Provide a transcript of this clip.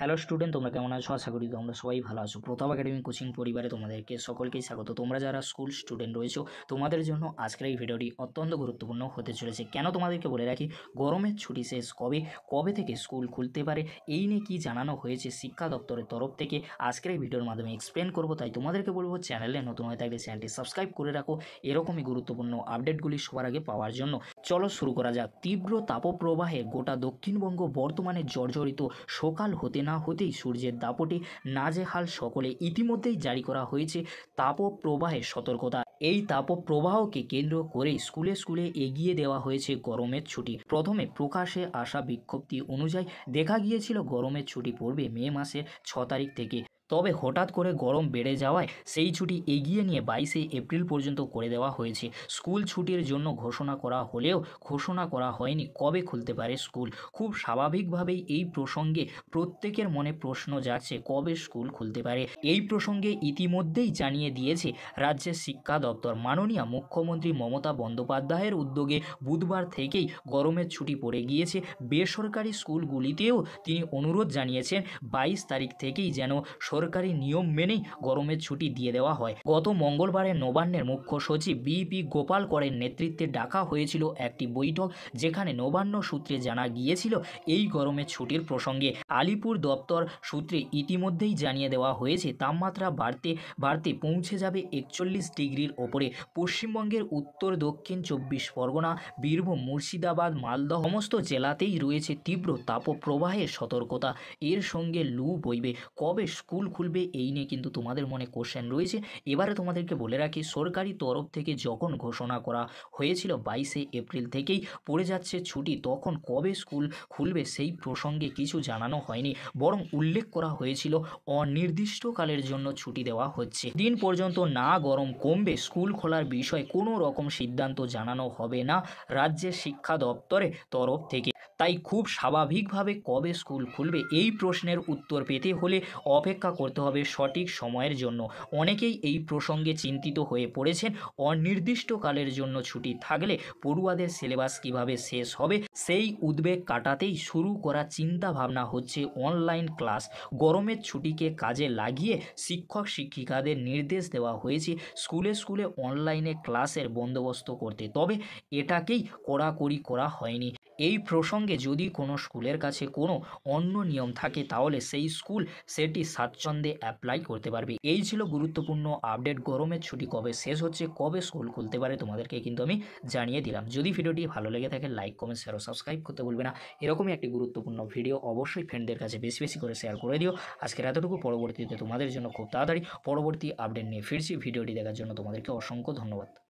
hello student তোমরা কেমন আছো আশা করি তোমরা সবাই ভালো আছো প্রতাপ একাডেমি কোচিং পরিবারে তোমাদেরকে সকলকেই স্বাগত তোমরা যারা স্কুল স্টুডেন্ট রয়েছো তোমাদের জন্য আজকের এই ভিডিওটি অত্যন্ত গুরুত্বপূর্ণ হতে চলেছে কেন তোমাদেরকে বলে রাখি গরমের ছুটি শেষ কবে কবে থেকে স্কুল খুলতে পারে এই নিয়ে কী জানানো হয়েছে শিক্ষা দপ্তরের তরফ থেকে আজকের এই ভিডিওর মাধ্যমে এক্সপ্লেন করবো তাই তোমাদেরকে বলবো চ্যানেলে নতুন হয়ে থাকলে চ্যানেলটি সাবস্ক্রাইব করে রাখো এরকমই গুরুত্বপূর্ণ আপডেটগুলি সবার আগে পাওয়ার জন্য চলো শুরু করা যাক তীব্র তাপপ্রবাহে গোটা দক্ষিণবঙ্গ বর্তমানে জর্জরিত সকাল হতে না হতেই সূর্যের দাপটে নাজেহাল সকলে ইতিমধ্যেই জারি করা হয়েছে তাপপ্রবাহের সতর্কতা এই তাপপ্রবাহকে কেন্দ্র করে স্কুলে স্কুলে এগিয়ে দেওয়া হয়েছে গরমের ছুটি প্রথমে প্রকাশে আসা বিজ্ঞপ্তি অনুযায়ী দেখা গিয়েছিল গরমের ছুটি পড়বে মে মাসের ছ তারিখ থেকে তবে হঠাৎ করে গরম বেড়ে যাওয়ায় সেই ছুটি এগিয়ে নিয়ে বাইশে এপ্রিল পর্যন্ত করে দেওয়া হয়েছে স্কুল ছুটির জন্য ঘোষণা করা হলেও ঘোষণা করা হয়নি কবে খুলতে পারে স্কুল খুব স্বাভাবিকভাবেই এই প্রসঙ্গে প্রত্যেকের মনে প্রশ্ন যাচ্ছে কবে স্কুল খুলতে পারে এই প্রসঙ্গে ইতিমধ্যেই জানিয়ে দিয়েছে রাজ্যের শিক্ষা দপ্তর মাননীয় মুখ্যমন্ত্রী মমতা বন্দ্যোপাধ্যায়ের উদ্যোগে বুধবার থেকেই গরমের ছুটি পড়ে গিয়েছে বেসরকারি স্কুলগুলিতেও তিনি অনুরোধ জানিয়েছেন বাইশ তারিখ থেকেই যেন সরকারি নিয়ম মেনেই গরমের ছুটি দিয়ে দেওয়া হয় গত মঙ্গলবারে নবান্নের মুখ্য সচিব বিপি গোপাল করের নেতৃত্বে ডাকা হয়েছিল একটি বৈঠক যেখানে নবান্ন সূত্রে জানা গিয়েছিল এই গরমের ছুটির প্রসঙ্গে আলিপুর দপ্তর সূত্রে ইতিমধ্যেই জানিয়ে দেওয়া হয়েছে তাপমাত্রা বাড়তে বাড়তে পৌঁছে যাবে একচল্লিশ ডিগ্রির ওপরে পশ্চিমবঙ্গের উত্তর দক্ষিণ চব্বিশ পরগনা বীরভূম মুর্শিদাবাদ মালদহ সমস্ত জেলাতেই রয়েছে তীব্র তাপপ্রবাহের সতর্কতা এর সঙ্গে লু বইবে কবে স্কুল খুলবে এই নিয়ে কিন্তু তোমাদের মনে কোশ্চেন রয়েছে এবারে তোমাদেরকে বলে রাখি সরকারি তরফ থেকে যখন ঘোষণা করা হয়েছিল বাইশে এপ্রিল থেকেই পড়ে যাচ্ছে ছুটি তখন কবে স্কুল খুলবে সেই প্রসঙ্গে কিছু জানানো হয়নি বরং উল্লেখ করা হয়েছিল অনির্দিষ্টকালের জন্য ছুটি দেওয়া হচ্ছে দিন পর্যন্ত না গরম কমবে স্কুল খোলার বিষয়ে কোনো রকম সিদ্ধান্ত জানানো হবে না রাজ্যের শিক্ষা দপ্তরে তরফ থেকে তাই খুব স্বাভাবিকভাবে কবে স্কুল খুলবে এই প্রশ্নের উত্তর পেতে হলে অপেক্ষা করতে হবে সঠিক সময়ের জন্য অনেকেই এই প্রসঙ্গে চিন্তিত হয়ে পড়েছেন অনির্দিষ্টকালের জন্য ছুটি থাকলে পড়ুয়াদের সিলেবাস কিভাবে শেষ হবে সেই উদ্বেগ কাটাতেই শুরু করা চিন্তা ভাবনা হচ্ছে অনলাইন ক্লাস গরমের ছুটিকে কাজে লাগিয়ে শিক্ষক শিক্ষিকাদের নির্দেশ দেওয়া হয়েছে স্কুলে স্কুলে অনলাইনে ক্লাসের বন্দোবস্ত করতে তবে এটাকেই কড়াকড়ি করা হয়নি এই প্রসঙ্গে যদি কোনো স্কুলের কাছে কোনো অন্য নিয়ম থাকে তাহলে সেই স্কুল সেটি স্বাচ্ছন্দ্যে অ্যাপ্লাই করতে পারবে এই ছিল গুরুত্বপূর্ণ আপডেট গরমের ছুটি কবে শেষ হচ্ছে কবে স্কুল খুলতে পারে তোমাদেরকে কিন্তু আমি জানিয়ে দিলাম যদি ভিডিওটি ভালো লেগে থাকে লাইক কমেন্ট শেয়ার ও সাবস্ক্রাইব করতে বলবে না এরকমই একটি গুরুত্বপূর্ণ ভিডিও অবশ্যই ফ্রেন্ডদের কাছে বেশি বেশি করে শেয়ার করে দিও আজকের এতটুকু পরবর্তীতে তোমাদের জন্য খুব তাড়াতাড়ি পরবর্তী আপডেট নিয়ে ফিরছি ভিডিওটি দেখার জন্য তোমাদেরকে অসংখ্য ধন্যবাদ